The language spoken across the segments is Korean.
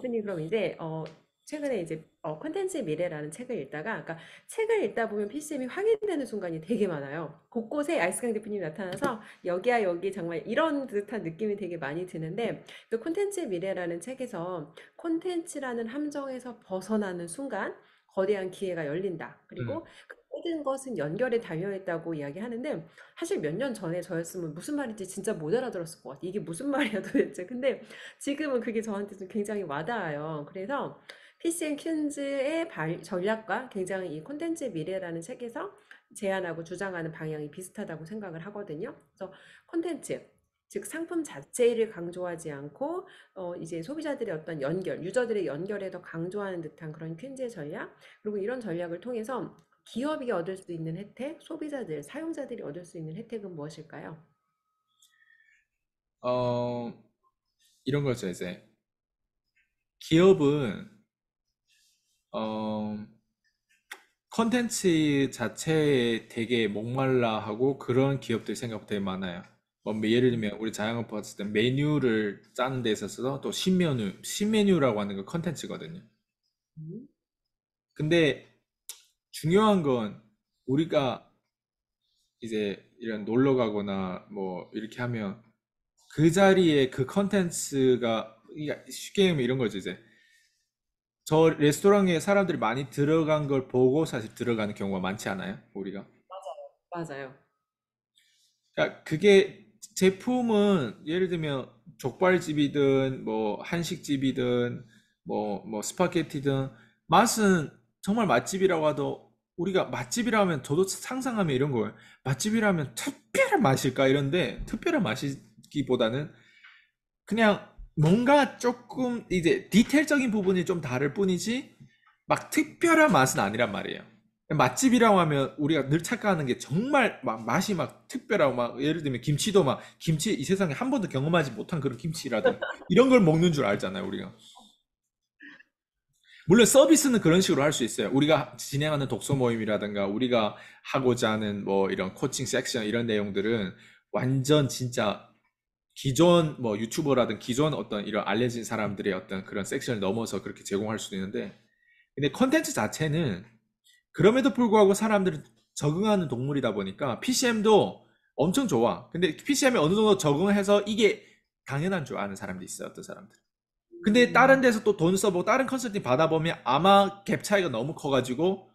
선생님 그럼 이제 어, 최근에 이제 어, 콘텐츠의 미래라는 책을 읽다가 그러니까 책을 읽다 보면 PCM이 확인되는 순간이 되게 많아요. 곳곳에 아이스강 대표님이 나타나서 여기야 여기 정말 이런 듯한 느낌이 되게 많이 드는데 그 콘텐츠의 미래라는 책에서 콘텐츠라는 함정에서 벗어나는 순간 거대한 기회가 열린다. 그리고 음. 모든 것은 연결에 달려 있다고 이야기하는데 사실 몇 년 전에 저였으면 무슨 말인지 진짜 못 알아들었을 것 같아요. 이게 무슨 말이야 도대체. 근데 지금은 그게 저한테 좀 굉장히 와닿아요. 그래서 PCN 퀸즈의 발, 전략과 굉장히 이 콘텐츠의 미래라는 책에서 제안하고 주장하는 방향이 비슷하다고 생각을 하거든요. 그래서 콘텐츠, 즉 상품 자체를 강조하지 않고 어 이제 소비자들의 어떤 연결, 유저들의 연결에 더 강조하는 듯한 그런 퀸즈의 전략 그리고 이런 전략을 통해서 기업이 얻을 수 있는 혜택, 소비자들, 사용자들이 얻을 수 있는 혜택은 무엇일까요? 어, 이런 거죠, 이제. 기업은, 어, 컨텐츠 자체에 되게 목말라 하고 그런 기업들 생각보다 되게 많아요. 뭐, 뭐 예를 들면 우리 자영업 봤을 때 메뉴를 짜는 데 있어서 또 신메뉴, 신메뉴라고 하는 건 그 컨텐츠거든요. 음. 근데 중요한 건 우리가 이제 이런 놀러 가거나 뭐 이렇게 하면 그 자리에 그 컨텐츠가 그러니까 쉽게 얘기하면 이런 거죠 이제 저 레스토랑에 사람들이 많이 들어간 걸 보고 사실 들어가는 경우가 많지 않아요 우리가 맞아요. 그러니까 그게 제품은 예를 들면 족발집이든 뭐 한식집이든 뭐뭐 뭐 스파게티든 맛은 정말 맛집이라고 하도 우리가 맛집이라 하면 저도 상상하면 이런 거예요. 맛집이라 하면 특별한 맛일까 이런데 특별한 맛이기보다는 그냥 뭔가 조금 이제 디테일적인 부분이 좀 다를 뿐이지 막 특별한 맛은 아니란 말이에요. 맛집이라고 하면 우리가 늘 착각하는 게 정말 막 맛이 막 특별하고 막 예를 들면 김치도 막 김치 이 세상에 한 번도 경험하지 못한 그런 김치라든 이런 걸 먹는 줄 알잖아요 우리가 물론 서비스는 그런 식으로 할 수 있어요. 우리가 진행하는 독서 모임이라든가 우리가 하고자 하는 뭐 이런 코칭 섹션 이런 내용들은 완전 진짜 기존 뭐 유튜버라든 기존 어떤 이런 알려진 사람들의 어떤 그런 섹션을 넘어서 그렇게 제공할 수도 있는데 근데 컨텐츠 자체는 그럼에도 불구하고 사람들은 적응하는 동물이다 보니까 PCM도 엄청 좋아. 근데 PCM에 어느 정도 적응해서 이게 당연한 줄 아는 사람도 있어요. 어떤 사람들. 근데 다른 데서 또 돈 써보고 다른 컨설팅 받아보면 아마 갭 차이가 너무 커가지고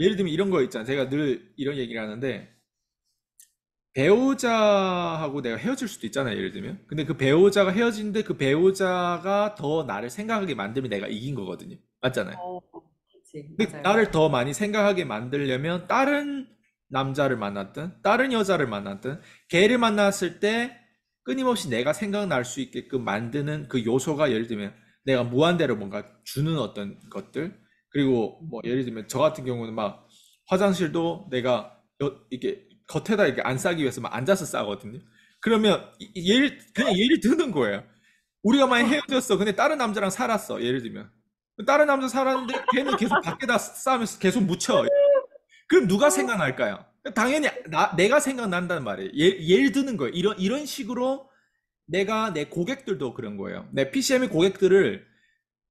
예를 들면 이런 거 있잖아. 제가 늘 이런 얘기를 하는데 배우자하고 내가 헤어질 수도 있잖아. 예를 들면. 근데 그 배우자가 헤어지는데 그 배우자가 더 나를 생각하게 만들면 내가 이긴 거거든요. 맞잖아요. 어, 그치. 근데 맞아요. 나를 더 많이 생각하게 만들려면 다른 남자를 만났든 다른 여자를 만났든 걔를 만났을 때 끊임없이 내가 생각날 수 있게끔 만드는 그 요소가 예를 들면 내가 무한대로 뭔가 주는 어떤 것들 그리고 뭐 예를 들면 저 같은 경우는 막 화장실도 내가 여, 이게 겉에다 이렇게 안 싸기 위해서 막 앉아서 싸거든요. 그러면 예를 그냥 예를 드는 거예요. 우리가 많이 헤어졌어. 근데 다른 남자랑 살았어. 예를 들면 다른 남자 살았는데 걔는 계속 밖에다 싸면서 계속 묻혀. 그럼 누가 생각날까요? 당연히 나, 내가 생각난단 말이에요. 예, 예를 드는 거예요. 이런, 이런 식으로 내가 내 고객들도 그런 거예요. 내 PCM의 고객들을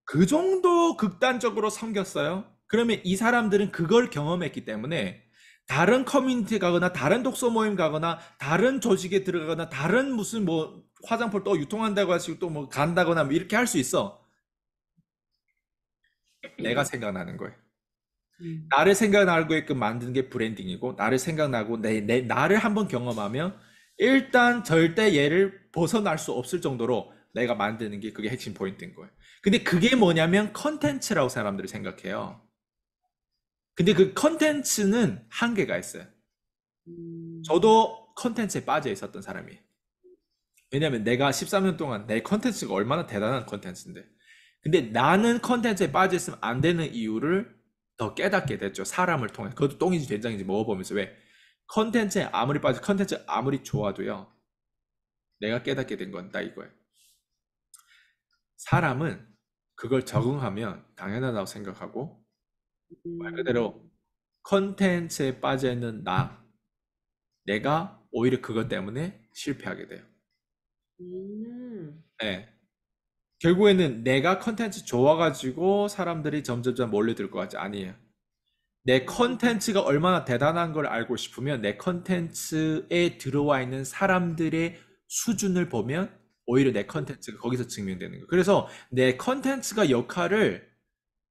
그 정도 극단적으로 섬겼어요. 그러면 이 사람들은 그걸 경험했기 때문에 다른 커뮤니티 가거나 다른 독서 모임 가거나 다른 조직에 들어가거나 다른 무슨 뭐 화장품 또 유통한다고 하시고 또 뭐 간다거나 뭐 이렇게 할 수 있어. 내가 생각나는 거예요. 음. 나를 생각나게끔 만드는 게 브랜딩이고 나를 생각나고 내, 내 나를 한번 경험하면 일단 절대 얘를 벗어날 수 없을 정도로 내가 만드는 게 그게 핵심 포인트인 거예요. 근데 그게 뭐냐면 컨텐츠라고 사람들이 생각해요. 근데 그 컨텐츠는 한계가 있어요. 음. 저도 컨텐츠에 빠져 있었던 사람이에요. 왜냐면 내가 13년 동안 내 컨텐츠가 얼마나 대단한 컨텐츠인데. 근데 나는 컨텐츠에 빠져 있으면 안 되는 이유를 더 깨닫게 됐죠. 사람을 통해. 그것도 똥인지 된장인지 먹어보면서 왜 컨텐츠에 아무리 빠져 컨텐츠 아무리 좋아도요. 내가 깨닫게 된 건 딱 이거예요. 사람은 그걸 적응하면 당연하다고 생각하고 말 그대로 컨텐츠에 빠져 있는 나 내가 오히려 그것 때문에 실패하게 돼요. 음. 네. 결국에는 내가 컨텐츠 좋아가지고 사람들이 점점점 몰려들 것 같지 아니에요. 내 컨텐츠가 얼마나 대단한 걸 알고 싶으면 내 컨텐츠에 들어와 있는 사람들의 수준을 보면 오히려 내 컨텐츠가 거기서 증명되는 거예요. 그래서 내 컨텐츠가 역할을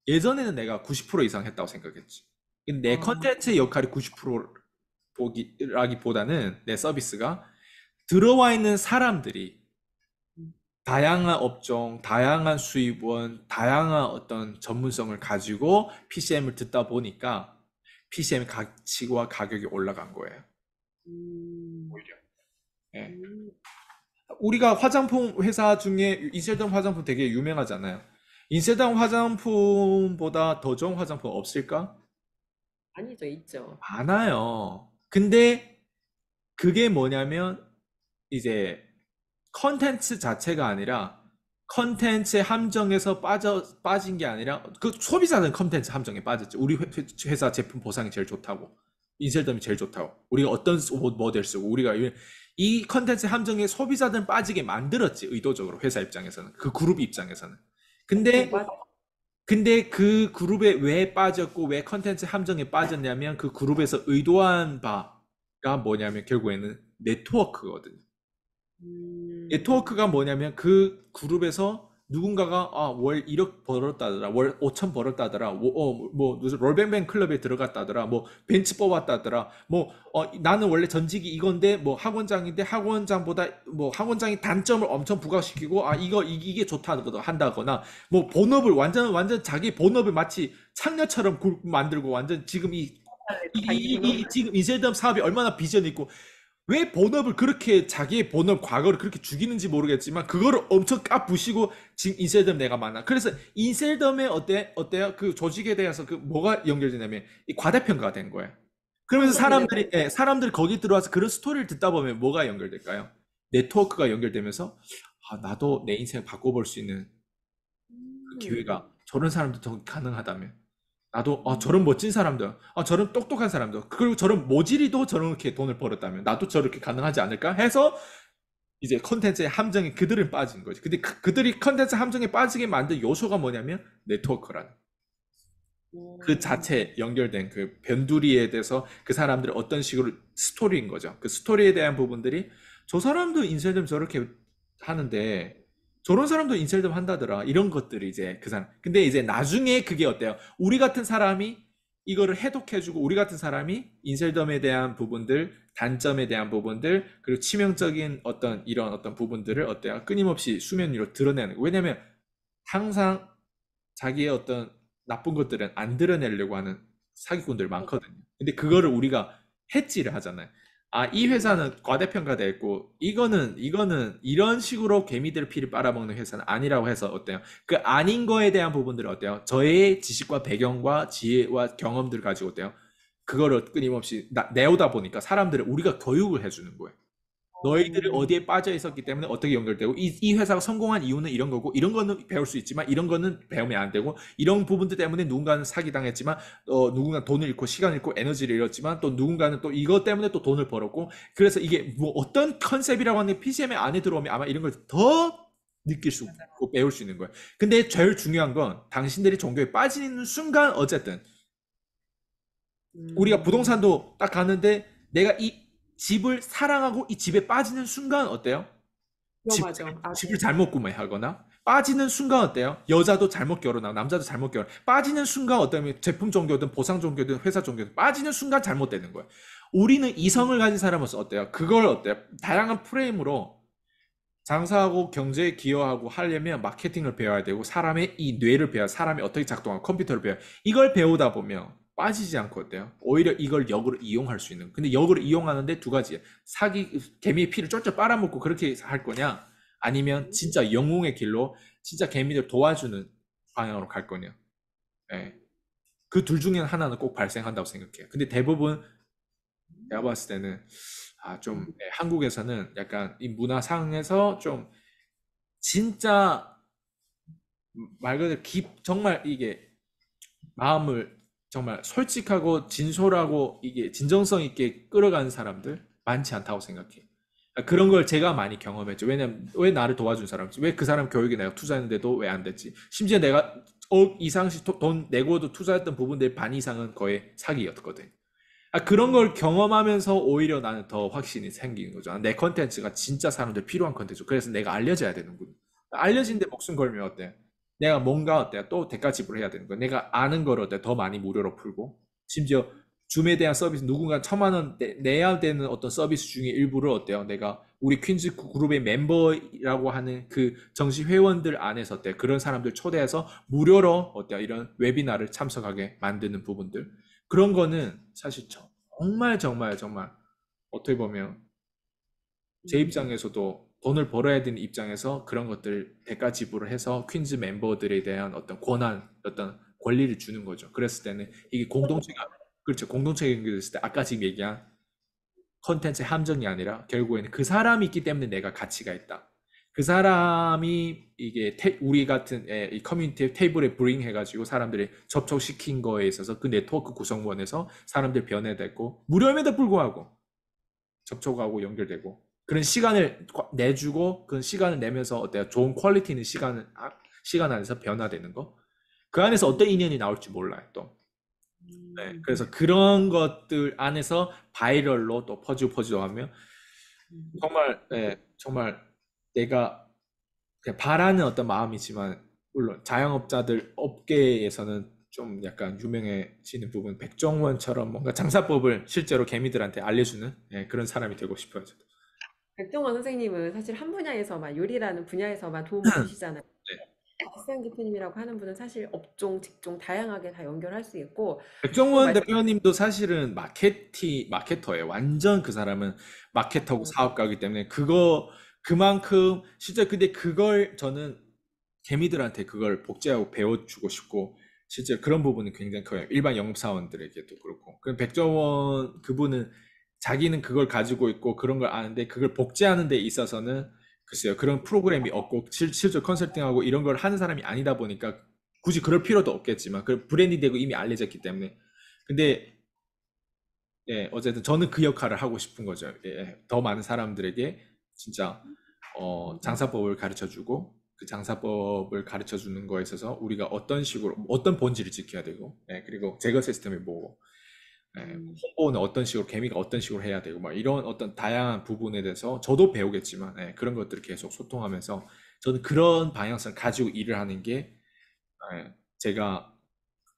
예전에는 내가 90% 이상 했다고 생각했지. 근데 내 아. 컨텐츠의 역할이 90%라기보다는 내 서비스가 들어와 있는 사람들이 다양한 업종, 다양한 수입원, 다양한 어떤 전문성을 가지고 PCM을 듣다 보니까 PCM 가치와 가격이 올라간 거예요. 음... 오히려. 네. 우리가 화장품 회사 중에 인셀덤 화장품 되게 유명하잖아요. 인셀덤 화장품보다 더 좋은 화장품 없을까? 아니죠, 있죠. 많아요. 근데 그게 뭐냐면 이제 컨텐츠 자체가 아니라 컨텐츠 함정에서 빠져 빠진 게 아니라 그 소비자는 컨텐츠 함정에 빠졌죠. 우리 회사 제품 보상이 제일 좋다고 인셀덤이 제일 좋다고 우리가 어떤 모델 쓰고 뭐, 뭐 우리가 이 컨텐츠 함정에 소비자들은 빠지게 만들었지 의도적으로 회사 입장에서는 그 그룹 입장에서는 근데 네, 근데 그 그룹에 왜 빠졌고 왜 컨텐츠 함정에 빠졌냐면 그 그룹에서 의도한 바가 뭐냐면 결국에는 네트워크거든요. 음. 네트워크가 뭐냐면 그 그룹에서 누군가가 아, 월 1억 벌었다더라, 월 5천 벌었다더라, 뭐, 어, 뭐 롤뱅뱅 클럽에 들어갔다더라, 뭐 벤치 뽑았다더라, 뭐 어, 나는 원래 전직이 이건데 뭐 학원장인데 학원장보다 뭐 학원장이 단점을 엄청 부각시키고 아 이거 이, 게 좋다고 한다거나 뭐 본업을 완전 완전 자기 본업을 마치 창녀처럼 만들고 완전 지금 이, 아, 이, 이, 이 지금 인쇄점 사업이 얼마나 비전 있고 왜 본업을 그렇게 자기의 본업 과거를 그렇게 죽이는지 모르겠지만 그거를 엄청 까부시고 지금 인셀덤 내가 만나. 그래서 인셀덤의 어때 어때요? 그 조직에 대해서 그 뭐가 연결되냐면 이 과대평가가 된 거예요. 그러면서 어, 사람들이 예, 사람들이 거기 들어와서 그런 스토리를 듣다 보면 뭐가 연결될까요? 네트워크가 연결되면서 아, 나도 내 인생 바꿔볼 수 있는 그 기회가 저런 사람도 더 가능하다면 나도 아 음. 저런 멋진 사람도아 저런 똑똑한 사람도 그리고 저런 모질이도 저렇게 돈을 벌었다면 나도 저렇게 가능하지 않을까 해서 이제 컨텐츠의 함정에 그들은 빠진 거지. 근데 그, 들이 컨텐츠 함정에 빠지게 만든 요소가 뭐냐면 네트워크란그 음. 자체 연결된 그 변두리에 대해서 그 사람들의 어떤 식으로 스토리인 거죠. 그 스토리에 대한 부분들이 저 사람도 인생좀 저렇게 하는데 저런 사람도 인셀덤 한다더라. 이런 것들이 이제 그 사람. 근데 이제 나중에 그게 어때요? 우리 같은 사람이 이거를 해독해주고 우리 같은 사람이 인셀덤에 대한 부분들, 단점에 대한 부분들, 그리고 치명적인 어떤 이런 어떤 부분들을 어때요? 끊임없이 수면 위로 드러내는. 왜냐면 항상 자기의 어떤 나쁜 것들은 안 드러내려고 하는 사기꾼들 많거든요. 근데 그거를 우리가 해지를 하잖아요. 아, 이 회사는 과대평가돼 있고 이거는 이거는 이런 식으로 개미들 피를 빨아먹는 회사는 아니라고 해서 어때요? 그 아닌 거에 대한 부분들을 어때요? 저의 지식과 배경과 지혜와 경험들 을 가지고 어때요? 그거를 끊임없이 나, 내오다 보니까 사람들을 우리가 교육을 해주는 거예요. 너희들을 어디에 빠져 있었기 때문에 어떻게 연결되고 이, 이 회사가 성공한 이유는 이런 거고 이런 거는 배울 수 있지만 이런 거는 배우면 안 되고 이런 부분들 때문에 누군가는 사기당했지만 어, 누군가 돈을 잃고 시간을 잃고 에너지를 잃었지만 또 누군가는 또 이것 때문에 또 돈을 벌었고 그래서 이게 뭐 어떤 컨셉이라고 하는 p c m 안에 들어오면 아마 이런 걸 더 느낄 수 있고 배울 수 있는 거예요. 근데 제일 중요한 건 당신들이 종교에 빠지는 순간 어쨌든 음. 우리가 부동산도 딱 가는데 내가 이 집을 사랑하고 이 집에 빠지는 순간 어때요? 어, 집, 아, 집을 네. 잘못 구매하거나 빠지는 순간 어때요? 여자도 잘못 결혼하고 남자도 잘못 결혼. 빠지는 순간 어때요 제품 종교든 보상 종교든 회사 종교든 빠지는 순간 잘못되는 거예요. 우리는 이성을 가진 사람으로서 어때요? 그걸 어때요? 다양한 프레임으로 장사하고 경제에 기여하고 하려면 마케팅을 배워야 되고 사람의 이 뇌를 배워 야 사람이 어떻게 작동하고 컴퓨터를 배워 야 이걸 배우다 보면 빠지지 않고 어때요? 오히려 이걸 역으로 이용할 수 있는. 근데 역으로 이용하는데 두 가지. 사기 개미의 피를 쫄쫄 빨아먹고 그렇게 할 거냐? 아니면 진짜 영웅의 길로 진짜 개미를 도와주는 방향으로 갈 거냐? 예. 그 둘 중에 하나는 꼭 발생한다고 생각해요. 근데 대부분 내가 봤을 때는 아, 좀 예, 한국에서는 약간 이 문화상에서 좀 진짜 말 그대로 깊 정말 이게 마음을 정말 솔직하고 진솔하고 이게 진정성 있게 끌어가는 사람들 많지 않다고 생각해. 그러니까 그런 걸 제가 많이 경험했죠. 왜냐면 왜 나를 도와준 사람이지? 왜 그 사람 교육에 내가 투자했는데도 왜 안 됐지? 심지어 내가 억 이상씩 돈 내고도 투자했던 부분들 반 이상은 거의 사기였거든. 아, 그런 걸 경험하면서 오히려 나는 더 확신이 생기는 거죠. 아, 내 컨텐츠가 진짜 사람들 필요한 컨텐츠. 그래서 내가 알려져야 되는군. 알려진데 목숨 걸면 어때? 내가 뭔가 어때요? 또 대가 지불을 해야 되는 거야. 내가 아는 걸 어때? 더 많이 무료로 풀고 심지어 줌에 대한 서비스 누군가 천만 원 내, 내야 되는 어떤 서비스 중에 일부를 어때요? 내가 우리 퀸즈 그룹의 멤버라고 하는 그 정식 회원들 안에서 어때 그런 사람들 초대해서 무료로 어때요? 이런 웨비나를 참석하게 만드는 부분들 그런 거는 사실 정말 정말 정말 어떻게 보면 제 입장에서도 돈을 벌어야 되는 입장에서 그런 것들 대가 지불을 해서 퀸즈 멤버들에 대한 어떤 권한, 어떤 권리를 주는 거죠. 그랬을 때는 이게 공동체가 그렇죠. 공동체가 연결됐을 때 아까 지금 얘기한 컨텐츠 함정이 아니라 결국에는 그 사람이 있기 때문에 내가 가치가 있다. 그 사람이 이게 태, 우리 같은 에, 예, 이 커뮤니티 테이블에 브링 해가지고 사람들이 접촉시킨 거에 있어서 그 네트워크 구성원에서 사람들 변해됐고 무료임에도 불구하고 접촉하고 연결되고 그런 시간을 내주고 그런 시간을 내면서 어때요? 좋은 퀄리티 있는 시간을 아, 시간 안에서 변화되는 거. 그 안에서 어떤 인연이 나올지 몰라요. 또. 네, 음. 그래서 그런 것들 안에서 바이럴로 또 퍼지고 퍼지고 하면 음. 정말 네, 정말 내가 바라는 어떤 마음이지만 물론 자영업자들 업계에서는 좀 약간 유명해지는 부분 백종원처럼 뭔가 장사법을 실제로 개미들한테 알려주는 네, 그런 사람이 되고 싶어요. 저도. 백종원 선생님은 사실 한 분야에서만 요리라는 분야에서만 도움을 주시잖아요. 네. 박세양 대표님이라고 하는 분은 사실 업종, 직종 다양하게 다 연결할 수 있고 백종원 대표님도 사실은 마케팅 마케터예요. 완전 그 사람은 마케터고 음. 사업가이기 때문에 그거 그만큼 진짜 근데 그걸 저는 개미들한테 그걸 복제하고 배워주고 싶고 실제 그런 부분은 굉장히 커요. 일반 영업사원들에게도 그렇고. 그럼 백종원 그분은 자기는 그걸 가지고 있고 그런 걸 아는데 그걸 복제하는 데 있어서는 글쎄요 그런 프로그램이 없고 실, 실제 컨설팅하고 이런 걸 하는 사람이 아니다 보니까 굳이 그럴 필요도 없겠지만 그 브랜디 되고 이미 알려졌기 때문에 근데 예 어쨌든 저는 그 역할을 하고 싶은 거죠 예, 예. 더 많은 사람들에게 진짜 어, 장사법을 가르쳐주고 그 장사법을 가르쳐주는 거에 있어서 우리가 어떤 식으로 어떤 본질을 지켜야 되고 예, 그리고 제거 시스템이 뭐고 음. 예, 뭐 홍보는 어떤 식으로 개미가 어떤 식으로 해야 되고 막 이런 어떤 다양한 부분에 대해서 저도 배우겠지만 예, 그런 것들을 계속 소통하면서 저는 그런 방향성을 가지고 일을 하는 게 예, 제가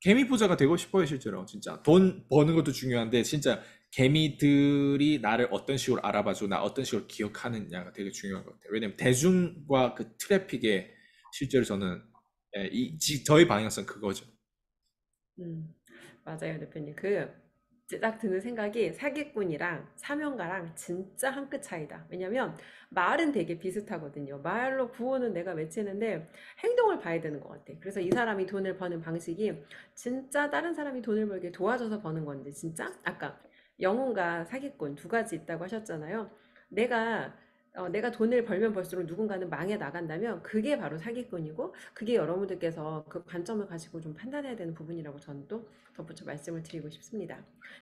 개미 부자가 되고 싶어요 실제로 진짜 돈 버는 것도 중요한데 진짜 개미들이 나를 어떤 식으로 알아봐주고 나 어떤 식으로 기억하느냐가 되게 중요한 것 같아요 왜냐면 대중과 그 트래픽에 실제로 저는 예, 이, 저희 방향성 그거죠 음, 맞아요 대표님 그딱 드는 생각이 사기꾼이랑 사명가랑 진짜 한 끗 차이다. 왜냐면 말은 되게 비슷하거든요. 말로 구호는 내가 외치는데 행동을 봐야 되는 것 같아. 그래서 이 사람이 돈을 버는 방식이 진짜 다른 사람이 돈을 벌게 도와줘서 버는 건데 진짜 아까 영혼과 사기꾼 두 가지 있다고 하셨잖아요. 내가 어, 내가 돈을 벌면 벌수록 누군가는 망해 나간다면 그게 바로 사기꾼이고 그게 여러분들께서 그 관점을 가지고 좀 판단해야 되는 부분이라고 저는 또 덧붙여 말씀을 드리고 싶습니다.